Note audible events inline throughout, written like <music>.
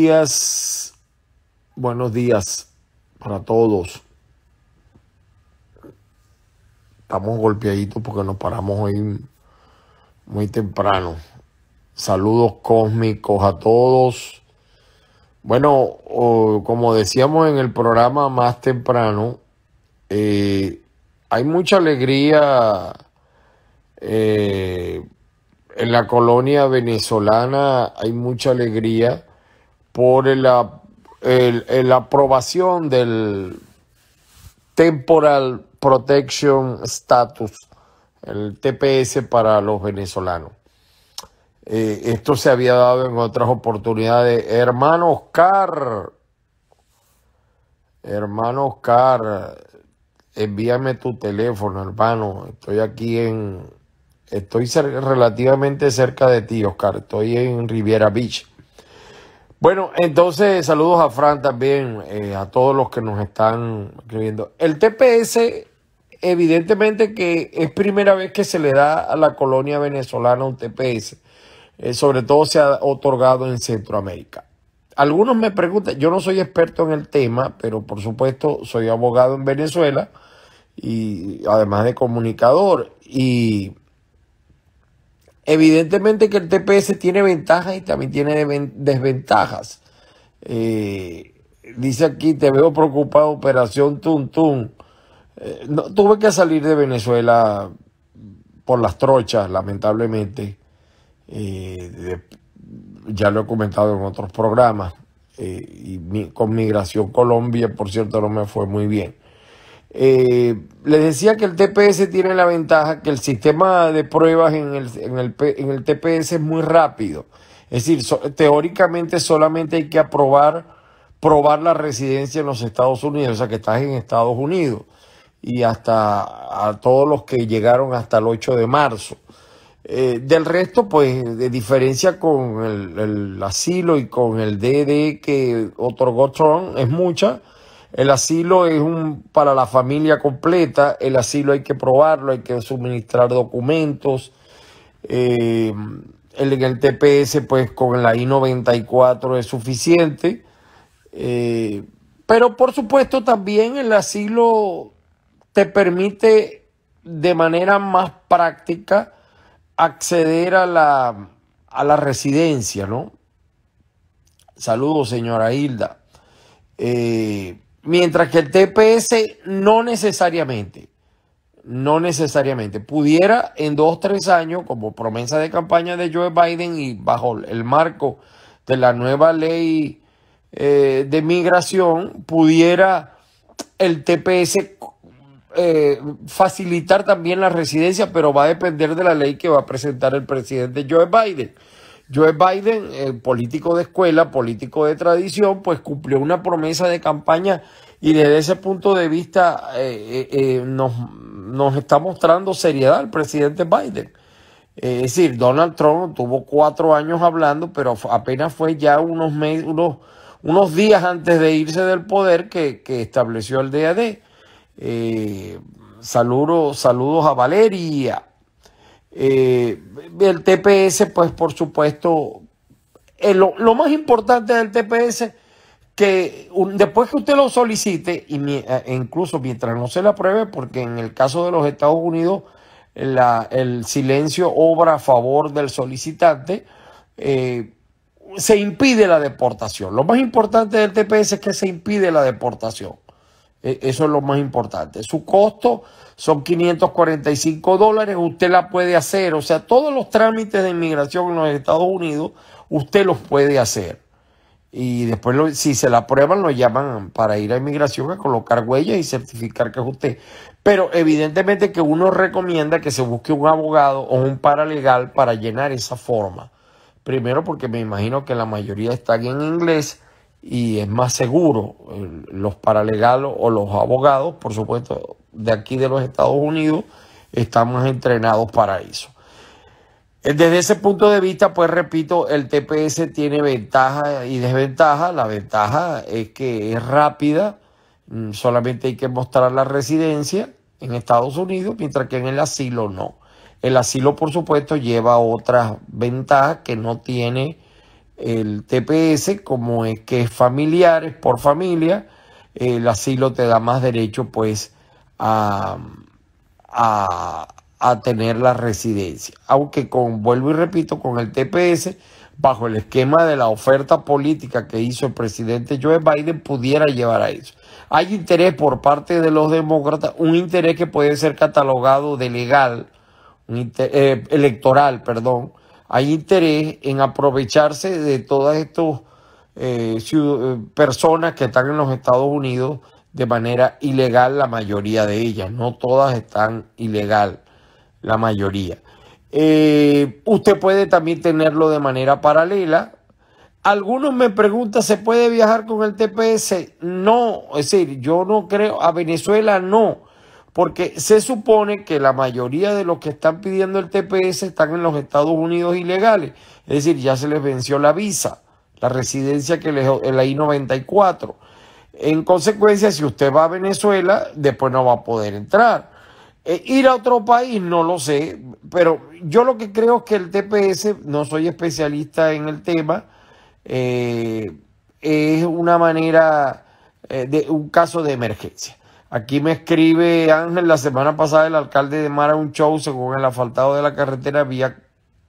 días, buenos días para todos. Estamos golpeaditos porque nos paramos hoy muy temprano. Saludos cósmicos a todos. Bueno, como decíamos en el programa más temprano, eh, hay mucha alegría eh, en la colonia venezolana, hay mucha alegría por la el, aprobación del Temporal Protection Status, el TPS para los venezolanos. Eh, esto se había dado en otras oportunidades. Hermano Oscar, hermano Oscar, envíame tu teléfono, hermano. Estoy aquí en, estoy relativamente cerca de ti, Oscar. Estoy en Riviera Beach. Bueno, entonces saludos a Fran también, eh, a todos los que nos están escribiendo. El TPS, evidentemente que es primera vez que se le da a la colonia venezolana un TPS. Eh, sobre todo se ha otorgado en Centroamérica. Algunos me preguntan, yo no soy experto en el tema, pero por supuesto soy abogado en Venezuela y además de comunicador. Y Evidentemente que el TPS tiene ventajas y también tiene desventajas. Eh, dice aquí, te veo preocupado, operación Tuntun. Eh, tuve que salir de Venezuela por las trochas, lamentablemente. Eh, ya lo he comentado en otros programas. y con Migración Colombia, por cierto, no me fue muy bien. Eh, les decía que el TPS tiene la ventaja que el sistema de pruebas en el, en el, TPS es muy rápido. Es decir, teóricamente solamente hay que aprobar, probar la residencia en los Estados Unidos, o sea que estás en Estados Unidos. Y hasta a todos los que llegaron hasta el 8 de marzo. Eh, del resto, pues, de diferencia con el, el asilo y con el DD que otorgó Trump es mucha el asilo es un para la familia completa. El asilo hay que probarlo, hay que suministrar documentos. Eh, el, en el TPS, pues con la I-94 es suficiente. Eh, pero por supuesto también el asilo te permite de manera más práctica acceder a la, a la residencia, ¿no? Saludos, señora Hilda. Eh, Mientras que el TPS no necesariamente, no necesariamente, pudiera en dos, tres años, como promesa de campaña de Joe Biden y bajo el marco de la nueva ley eh, de migración, pudiera el TPS eh, facilitar también la residencia, pero va a depender de la ley que va a presentar el presidente Joe Biden. Joe Biden, político de escuela, político de tradición, pues cumplió una promesa de campaña y desde ese punto de vista eh, eh, eh, nos, está mostrando seriedad el presidente Biden. es decir, Donald Trump tuvo cuatro años hablando, pero apenas fue ya unos, meses, unos, días antes de irse del poder que, estableció el DAD. saludos, saludos a Valeria, eh, el TPS, pues por supuesto, eh, lo, más importante del TPS, que después que usted lo solicite, y eh, e incluso mientras no se la apruebe, porque en el caso de los Estados Unidos, el silencio obra a favor del solicitante, eh, se impide la deportación. Lo más importante del TPS es que se impide la deportación. E, eso es lo más importante. Su costo son 545 dólares. Usted la puede hacer. O sea, todos los trámites de inmigración en los Estados Unidos, usted los puede hacer. Y después, si se la aprueban, lo llaman para ir a inmigración a colocar huellas y certificar que es usted. Pero evidentemente que uno recomienda que se busque un abogado o un paralegal para llenar esa forma. Primero porque me imagino que la mayoría están en inglés y es más seguro. Los paralegalos o los abogados, por supuesto, de aquí de los Estados Unidos, estamos entrenados para eso. Eh, desde ese punto de vista, pues repito, el TPS tiene ventaja y desventaja. La ventaja es que es rápida, mm, solamente hay que mostrar la residencia en Estados Unidos, mientras que en el asilo no. El asilo, por supuesto, lleva otras ventajas que no tiene el TPS, como es que es familiar, por familia, el asilo te da más derecho pues a, a, tener la residencia. Aunque con, vuelvo y repito, con el TPS, bajo el esquema de la oferta política que hizo el presidente Joe Biden, pudiera llevar a eso. Hay interés por parte de los demócratas, un interés que puede ser catalogado de legal, eh, electoral, perdón, hay interés en aprovecharse de todas estas eh, eh, personas que están en los Estados Unidos de manera ilegal, la mayoría de ellas, no todas están ilegal, la mayoría. Eh, usted puede también tenerlo de manera paralela. Algunos me preguntan, ¿se puede viajar con el TPS? No, es decir, yo no creo, a Venezuela no porque se supone que la mayoría de los que están pidiendo el TPS están en los Estados Unidos ilegales, es decir, ya se les venció la visa, la residencia que les, la I-94. En consecuencia, si usted va a Venezuela, después no va a poder entrar. Eh, ir a otro país, no lo sé, pero yo lo que creo es que el TPS, no soy especialista en el tema, eh, es una manera eh, de un caso de emergencia. Aquí me escribe Ángel, la semana pasada el alcalde de Mara un show según el asfaltado de la carretera Vía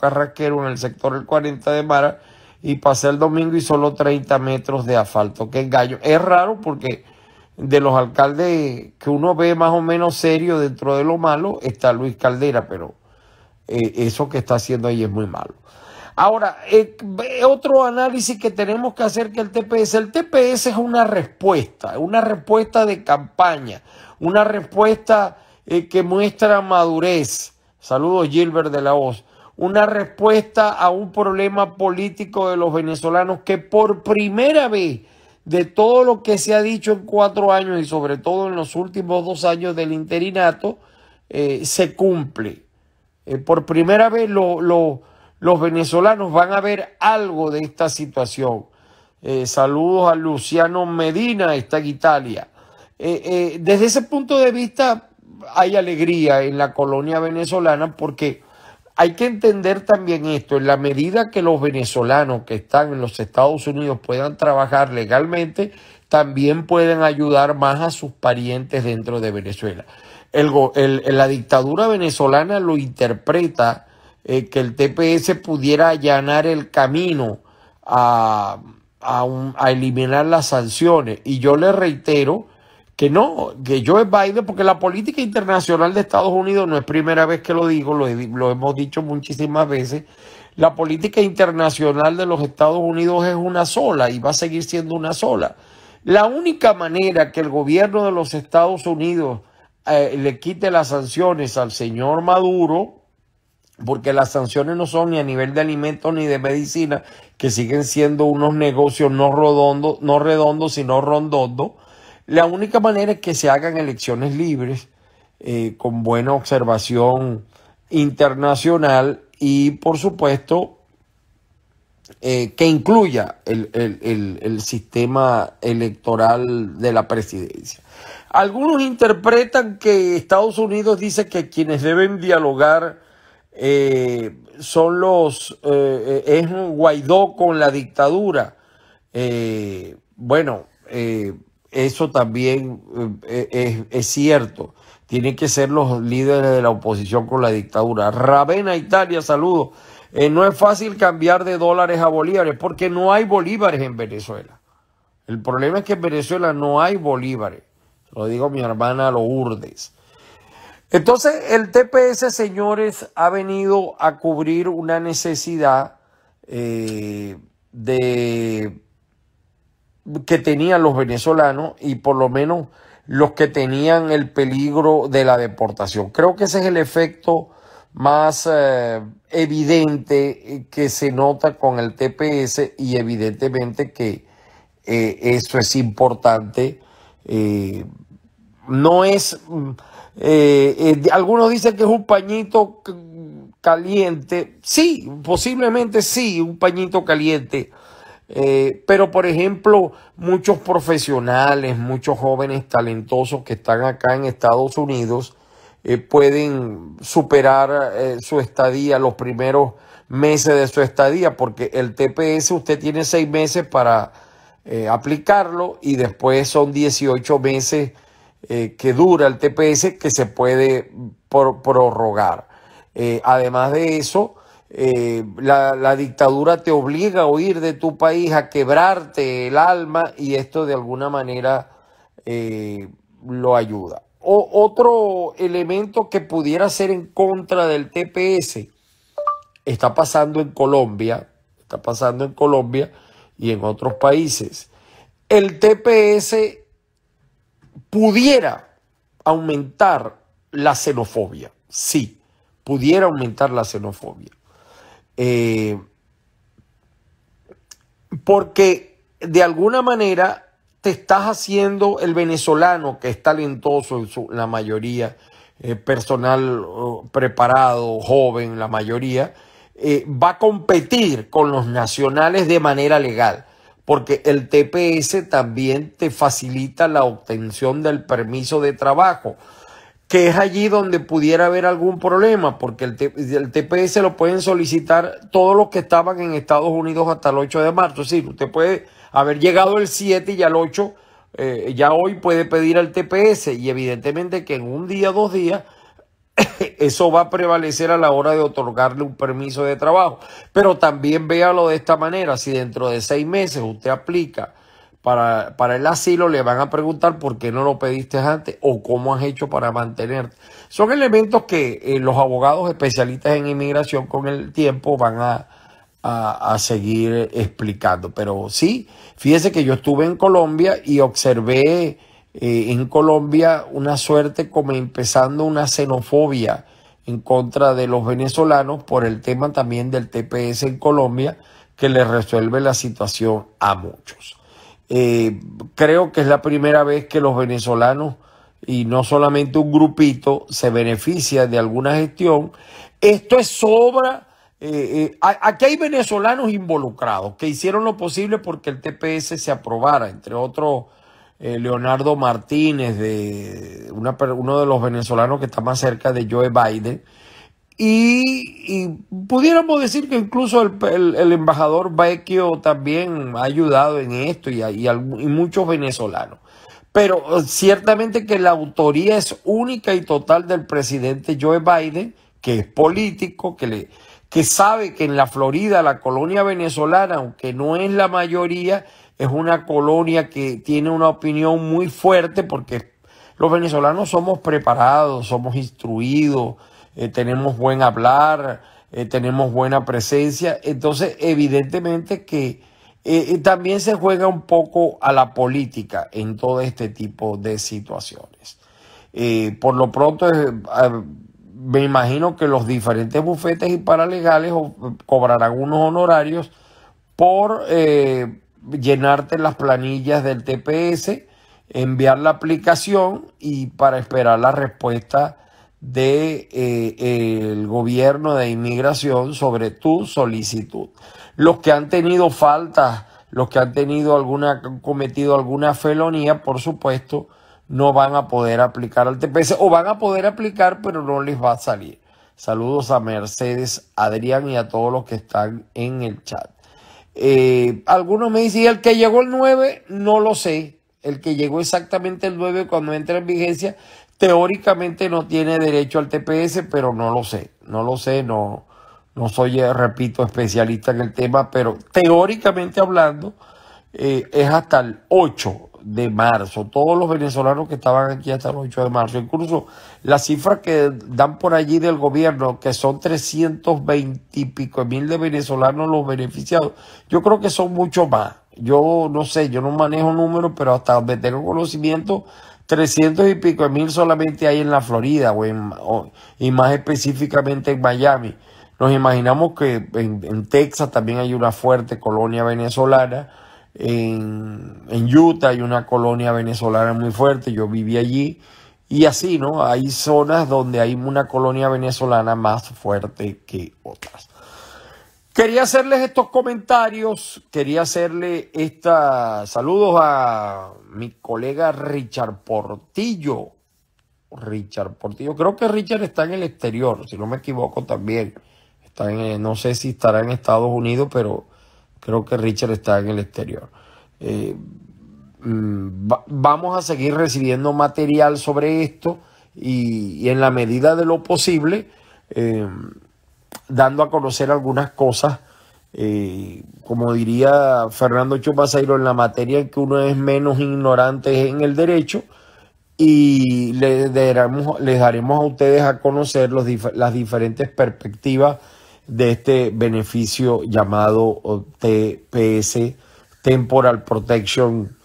Carrasquero en el sector el 40 de Mara y pasé el domingo y solo 30 metros de asfalto. Qué gallo. Es raro porque de los alcaldes que uno ve más o menos serio dentro de lo malo está Luis Caldera, pero eh, eso que está haciendo ahí es muy malo. Ahora, eh, otro análisis que tenemos que hacer que el TPS, el TPS es una respuesta, una respuesta de campaña, una respuesta eh, que muestra madurez. Saludos Gilbert de la Voz. Una respuesta a un problema político de los venezolanos que por primera vez de todo lo que se ha dicho en cuatro años y sobre todo en los últimos dos años del interinato, eh, se cumple. por primera vez lo los venezolanos van a ver algo de esta situación. Eh, saludos a Luciano Medina, está en Italia. Eh, eh, desde ese punto de vista hay alegría en la colonia venezolana porque hay que entender también esto, en la medida que los venezolanos que están en los Estados Unidos puedan trabajar legalmente, también pueden ayudar más a sus parientes dentro de Venezuela. el, la dictadura venezolana lo interpreta eh, que el TPS pudiera allanar el camino a, eliminar las sanciones. Y yo le reitero que no, que yo es Biden, porque la política internacional de Estados Unidos no es primera vez que lo digo, lo, hemos dicho muchísimas veces, la política internacional de los Estados Unidos es una sola y va a seguir siendo una sola. La única manera que el gobierno de los Estados Unidos eh, le quite las sanciones al señor Maduro porque las sanciones no son ni a nivel de alimentos ni de medicina, que siguen siendo unos negocios no redondos, no sino rondondos. La única manera es que se hagan elecciones libres, eh, con buena observación internacional y, por supuesto, eh, que incluya el sistema electoral de la presidencia. Algunos interpretan que Estados Unidos dice que quienes deben dialogar eh, son los, eh, es Guaidó con la dictadura. Eh, bueno, eh, eso también es, cierto. Tienen que ser los líderes de la oposición con la dictadura. Ravena, Italia, saludos. no es fácil cambiar de dólares a bolívares porque no hay bolívares en Venezuela. El problema es que en Venezuela no hay bolívares. Lo digo mi hermana Lourdes. Entonces, el TPS, señores, ha venido a cubrir una necesidad eh, de, que tenían los venezolanos y por lo menos los que tenían el peligro de la deportación. Creo que ese es el efecto más eh, evidente eh, que se nota con el TPS y evidentemente que eso es importante. no es mm, eh, eh, algunos dicen que es un pañito caliente. Sí, posiblemente sí, un pañito caliente. Eh, pero, por ejemplo, muchos profesionales, muchos jóvenes talentosos que están acá en Estados Unidos pueden superar su estadía, los primeros meses de su estadía, porque el TPS usted tiene seis meses para aplicarlo y después son 18 meses eh, que dura el TPS que se puede prorrogar. Eh, además de eso, eh, la, la, dictadura te obliga a huir de tu país, a quebrarte el alma y esto de alguna manera lo ayuda. otro elemento que pudiera ser en contra del TPS está pasando en Colombia, está pasando en Colombia y en otros países. El TPS pudiera aumentar la xenofobia, sí, pudiera aumentar la xenofobia. Eh, porque de alguna manera te estás haciendo el venezolano que es talentoso en, la mayoría, eh, personal preparado, joven, la mayoría, eh, va a competir con los nacionales de manera legal porque el TPS también te facilita la obtención del permiso de trabajo, que es allí donde pudiera haber algún problema, porque el, el TPS lo pueden solicitar todos los que estaban en Estados Unidos hasta el 8 de marzo. Es usted puede haber llegado el 7 y al 8, eh, ya hoy puede pedir el TPS y evidentemente que en un día, dos días, <coughs> eso va a prevalecer a la hora de otorgarle un permiso de trabajo. Pero también véalo de esta manera, si dentro de seis meses usted aplica para, para el asilo, le van a preguntar por qué no lo pediste antes o cómo has hecho para mantenerte. Son elementos que eh, los abogados especialistas en inmigración con el tiempo van a, a, seguir explicando. Pero sí, fíjese que yo estuve en Colombia y observé eh, en Colombia una suerte como empezando una xenofobia en contra de los venezolanos por el tema también del TPS en Colombia que le resuelve la situación a muchos. Eh, creo que es la primera vez que los venezolanos y no solamente un grupito se beneficia de alguna gestión. Esto es sobra. Eh, aquí hay venezolanos involucrados que hicieron lo posible porque el TPS se aprobara, entre otros eh, Leonardo Martínez, de uno de los venezolanos que está más cerca de Joe Biden. Y, pudiéramos decir que incluso el, embajador Baekio también ha ayudado en esto y, muchos venezolanos. Pero eh, ciertamente que la autoría es única y total del presidente Joe Biden, que es político, que le, que sabe que en la Florida, la colonia venezolana, aunque no es la mayoría, es una colonia que tiene una opinión muy fuerte porque los venezolanos somos preparados, somos instruidos, eh, tenemos buen hablar, eh, tenemos buena presencia. Entonces, evidentemente que eh, también se juega un poco a la política en todo este tipo de situaciones. por lo pronto, ah, me imagino que los diferentes bufetes y paralegales cobrarán unos honorarios por llenarte las planillas del TPS, enviar la aplicación y para esperar la respuesta del de, eh, gobierno de inmigración sobre tu solicitud. Los que han tenido faltas, los que han tenido alguna, cometido alguna felonía, por supuesto, no van a poder aplicar al TPS o van a poder aplicar, pero no les va a salir. Saludos a Mercedes, Adrián y a todos los que están en el chat. Eh, algunos me dicen, el que llegó el 9? No lo sé. El que llegó exactamente el 9 cuando entra en vigencia, teóricamente no tiene derecho al TPS, pero no lo sé. No lo sé, no, no soy, eh, repito, especialista en el tema, pero teóricamente hablando, eh, es hasta el 8 de marzo, todos los venezolanos que estaban aquí hasta el 8 de marzo, incluso las cifras que dan por allí del gobierno, que son 320 y pico mil de venezolanos los beneficiados, yo creo que son mucho más. Yo no sé, yo no manejo números, pero hasta donde tengo conocimiento, 300 y pico mil solamente hay en la Florida o, en, y más específicamente en Miami. Nos imaginamos que en Texas también hay una fuerte colonia venezolana en, en Utah hay una colonia venezolana muy fuerte, yo viví allí. Y así, ¿no? Hay zonas donde hay una colonia venezolana más fuerte que otras. Quería hacerles estos comentarios, quería hacerle estos saludos a mi colega Richard Portillo. Richard Portillo, creo que Richard está en el exterior, si no me equivoco también. Está no sé si estará en Estados Unidos, pero Creo que Richard está en el exterior. Eh, mm, vamos a seguir recibiendo material sobre esto y, en la medida de lo posible eh, dando a conocer algunas cosas. Eh, como diría Fernando Chupaseiro, en la materia que uno es menos ignorante en el derecho y les daremos, daremos a ustedes a conocer las diferentes perspectivas de este beneficio llamado TPS, Temporal Protection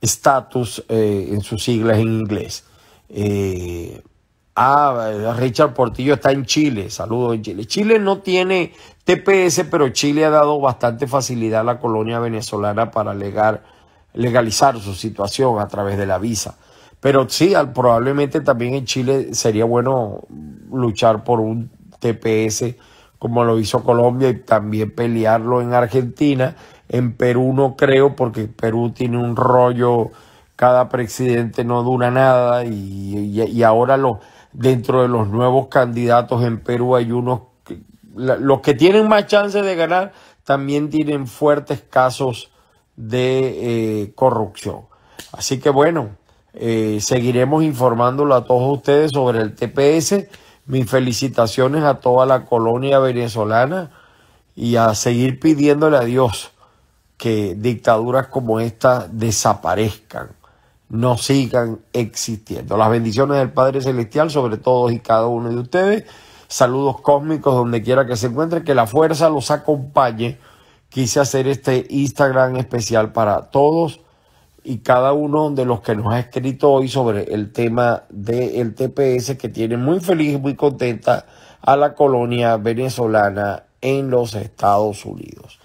Status, eh, en sus siglas en inglés. Eh, ah, Richard Portillo está en Chile, saludos en Chile. Chile no tiene TPS, pero Chile ha dado bastante facilidad a la colonia venezolana para legalizar su situación a través de la visa. Pero sí, probablemente también en Chile sería bueno luchar por un TPS como lo hizo Colombia y también pelearlo en Argentina. En Perú no creo porque Perú tiene un rollo, cada presidente no dura nada y, ahora dentro de los nuevos candidatos en Perú hay unos, que, los que tienen más chance de ganar también tienen fuertes casos de eh, corrupción. Así que bueno, eh, seguiremos informándolo a todos ustedes sobre el TPS. Mis felicitaciones a toda la colonia venezolana y a seguir pidiéndole a Dios que dictaduras como esta desaparezcan, no sigan existiendo. Las bendiciones del Padre Celestial sobre todos y cada uno de ustedes. Saludos cósmicos donde quiera que se encuentren, que la fuerza los acompañe. Quise hacer este Instagram especial para todos y cada uno de los que nos ha escrito hoy sobre el tema del TPS que tiene muy feliz y muy contenta a la colonia venezolana en los Estados Unidos.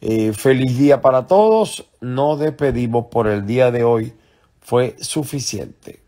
Eh, feliz día para todos. Nos despedimos por el día de hoy. Fue suficiente.